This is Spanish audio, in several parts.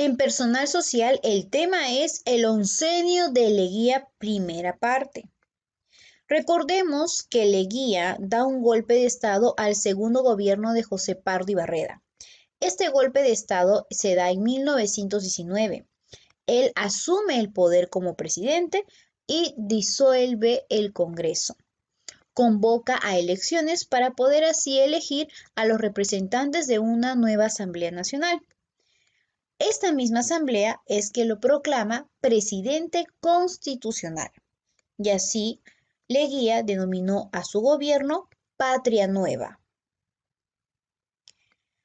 En personal social, el tema es el oncenio de Leguía primera parte. Recordemos que Leguía da un golpe de Estado al segundo gobierno de José Pardo y Barreda. Este golpe de Estado se da en 1919. Él asume el poder como presidente y disuelve el Congreso. Convoca a elecciones para poder así elegir a los representantes de una nueva Asamblea Nacional. Esta misma asamblea es que lo proclama presidente constitucional y así Leguía denominó a su gobierno Patria Nueva.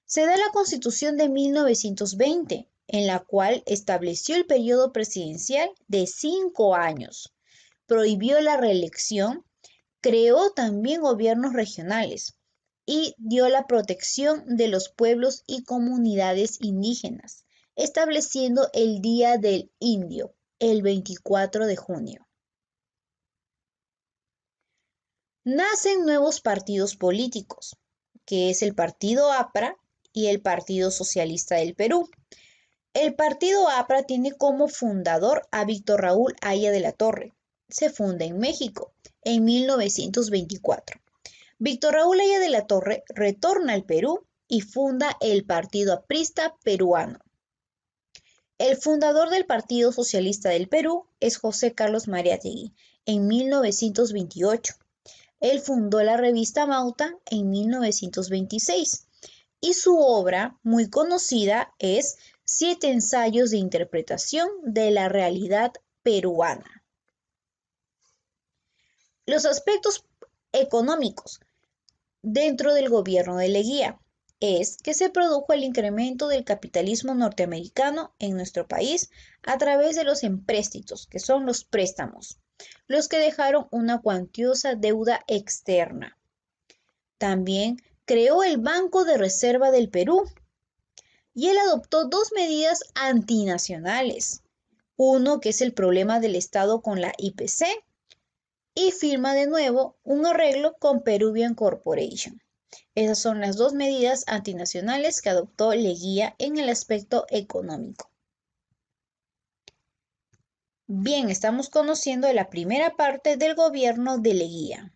Se da la Constitución de 1920, en la cual estableció el periodo presidencial de cinco años, prohibió la reelección, creó también gobiernos regionales y dio la protección de los pueblos y comunidades indígenas, estableciendo el Día del Indio, el 24 de junio. Nacen nuevos partidos políticos, que es el Partido APRA y el Partido Socialista del Perú. El Partido APRA tiene como fundador a Víctor Raúl Aya de la Torre. Se funda en México en 1924. Víctor Raúl Aya de la Torre retorna al Perú y funda el Partido Aprista Peruano. El fundador del Partido Socialista del Perú es José Carlos Mariátegui en 1928. Él fundó la revista Mauta en 1926 y su obra muy conocida es Siete ensayos de interpretación de la realidad peruana. Los aspectos económicos dentro del gobierno de Leguía es que se produjo el incremento del capitalismo norteamericano en nuestro país a través de los empréstitos, que son los préstamos, los que dejaron una cuantiosa deuda externa. También creó el Banco de Reserva del Perú y él adoptó dos medidas antinacionales. Uno que es el problema del Estado con la IPC y firma de nuevo un arreglo con Peruvian Corporation. Esas son las dos medidas antinacionales que adoptó Leguía en el aspecto económico. Bien, estamos conociendo la primera parte del gobierno de Leguía.